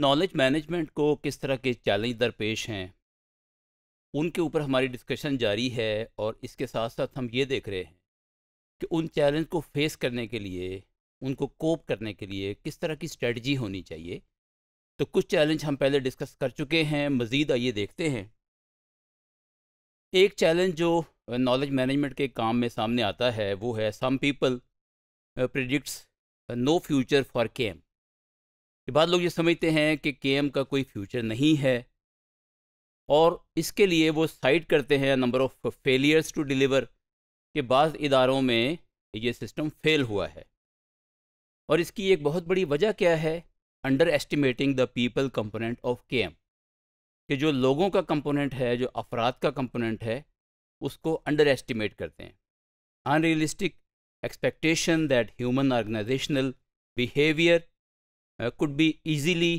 Knowledge management को किस तरह के चैलेंज दरपेश हैं उनके ऊपर हमारी डिस्कशन जारी है और इसके साथ साथ हम ये देख रहे हैं कि उन चैलेंज को फेस करने के लिए उनको कोप करने के लिए किस तरह की स्ट्रेटजी होनी चाहिए तो कुछ चैलेंज हम पहले डिस्कस कर चुके हैं मज़ीद आइए देखते हैं एक चैलेंज जो नॉलेज मैनेजमेंट के काम में सामने आता है वो है some people predicts no future for KM कि बाद लोग ये समझते हैं कि के का कोई फ्यूचर नहीं है और इसके लिए वो साइड करते हैं number of failures to deliver के बाद इदारों में ये सिस्टम फेल हुआ है और इसकी एक बहुत बड़ी वजह क्या है underestimating the people component of K M कि जो लोगों का कंपोनेंट है जो अफराद का कंपोनेंट है उसको अंडर एस्टिमेट करते हैं unrealistic expectation that human organisational behaviour could be easily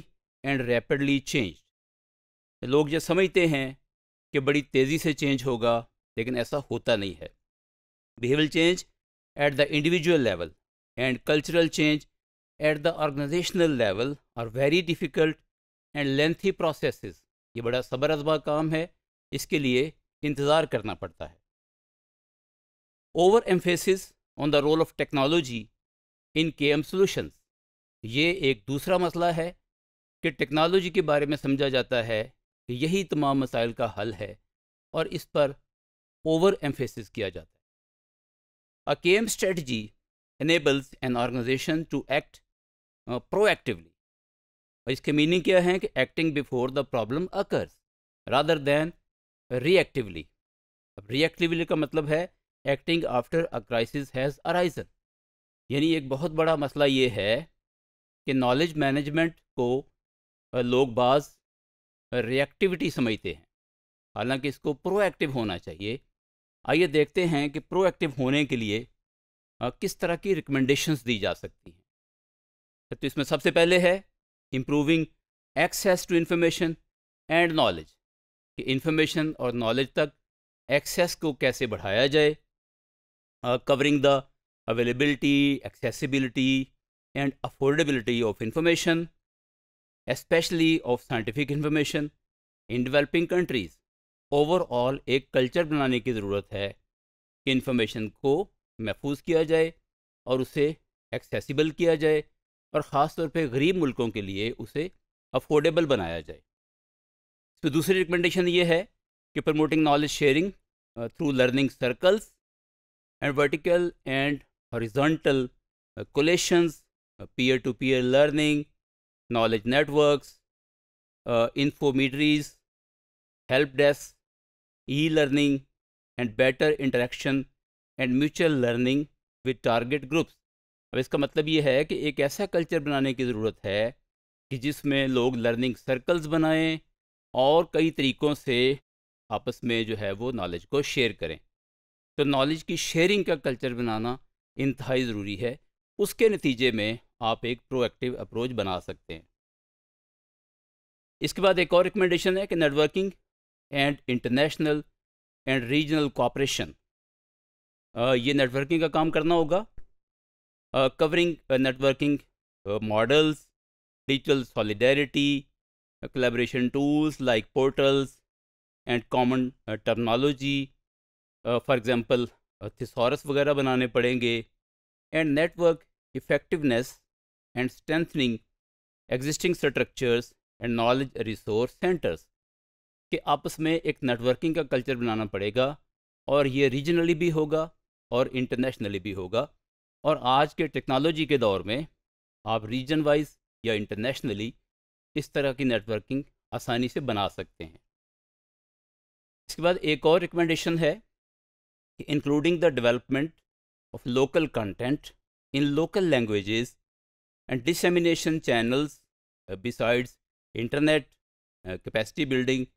and rapidly change लोग ये समझते हैं कि बड़ी तेज़ी से चेंज होगा लेकिन ऐसा होता नहीं है behavioural change at the individual level and cultural change at the organisational level are very difficult and lengthy process ये बड़ा सबर अजबा काम है इसके लिए इंतज़ार करना पड़ता है over emphasis on the role of technology in K M solutions ये एक दूसरा मसला है कि टेक्नोलॉजी के बारे में समझा जाता है कि यही तमाम मसाइल का हल है और इस पर ओवर एम्फेसिस किया जाता है a M strategy enables an organisation to act proactively और इसके मीनिंग क्या है कि acting before the problem occurs rather than reactively अब रिएक्टिवली का मतलब है acting after a crisis has arisen यानी एक बहुत बड़ा मसला ये है कि नॉलेज मैनेजमेंट को लोग बाज़ रिएक्टिविटी समझते हैं हालांकि इसको प्रोएक्टिव होना चाहिए आइए देखते हैं कि प्रोएक्टिव होने के लिए किस तरह की रिकमेंडेशंस दी जा सकती हैं तो इसमें सबसे पहले है improving access to information and knowledge कि इन्फॉर्मेशन और नॉलेज तक एक्सेस को कैसे बढ़ाया जाए covering the availability accessibility and affordability of information, especially of scientific information in developing countries. Overall एक कल्चर बनाने की ज़रूरत है कि इन्फॉर्मेशन को महफूज किया जाए और उसे एक्सेसिबल किया जाए और ख़ास तौर पे गरीब मुल्कों के लिए उसे अफोर्डेबल बनाया जाए तो दूसरी रिकमेंडेशन ये है कि promoting knowledge sharing through learning circles and vertical and horizontal coalitions peer to peer learning knowledge networks infomediaries help desk e learning and better interaction and mutual learning with target groups अब इसका मतलब ये है कि एक ऐसा culture बनाने की ज़रूरत है कि जिसमें लोग लर्निंग सर्कल्स बनाएं और कई तरीक़ों से आपस में जो है वो नॉलेज को शेयर करें तो नॉलेज की शेयरिंग का कल्चर बनाना इंतहाई ज़रूरी है उसके नतीजे में आप एक प्रोएक्टिव अप्रोच बना सकते हैं इसके बाद एक और रिकमेंडेशन है कि networking and international and regional cooperation ये नेटवर्किंग का काम करना होगा covering networking models digital solidarity collaboration tools like portals and common terminology for example thesaurus वगैरह बनाने पड़ेंगे and network effectiveness and strengthening existing structures and knowledge resource centres के आपस में एक नेटवर्किंग का कल्चर बनाना पड़ेगा और ये रीजनली भी होगा और इंटरनेशनली भी होगा और आज के टेक्नोलॉजी के दौर में आप रीजन वाइज या इंटरनेशनली इस तरह की नेटवर्किंग आसानी से बना सकते हैं इसके बाद एक और रिकमेंडेशन है कि including the development of local content in local languages and dissemination channels uh, besides internet, uh, capacity building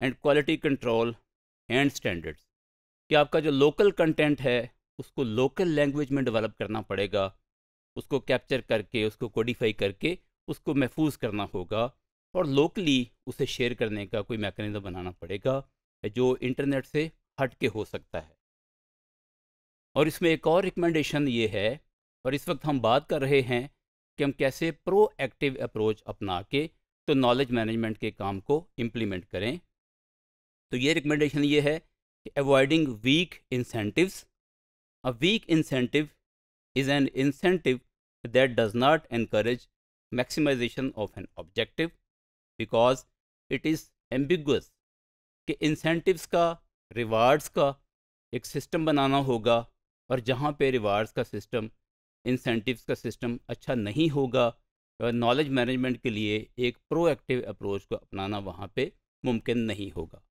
and quality control and standards. कि आपका जो local content है उसको local language में develop करना पड़ेगा उसको capture करके उसको codify करके उसको महफूज करना होगा और locally उसे share करने का कोई mechanism बनाना पड़ेगा जो internet से हट के हो सकता है और इसमें एक और रिकमेंडेशन ये है और इस वक्त हम बात कर रहे हैं कि हम कैसे प्रोएक्टिव अप्रोच अपना के तो नॉलेज मैनेजमेंट के काम को इम्प्लीमेंट करें तो ये रिकमेंडेशन ये है कि avoiding weak incentives a weak incentive is an incentive that does not increase maximization of an objective because it is ambiguous कि इंसेंटिवस का रिवार्ड्स का एक सिस्टम बनाना होगा और जहाँ पे रिवार्ड्स का सिस्टम इंसेंटिव्स का सिस्टम अच्छा नहीं होगा नॉलेज मैनेजमेंट के लिए एक प्रोएक्टिव अप्रोच को अपनाना वहाँ पे मुमकिन नहीं होगा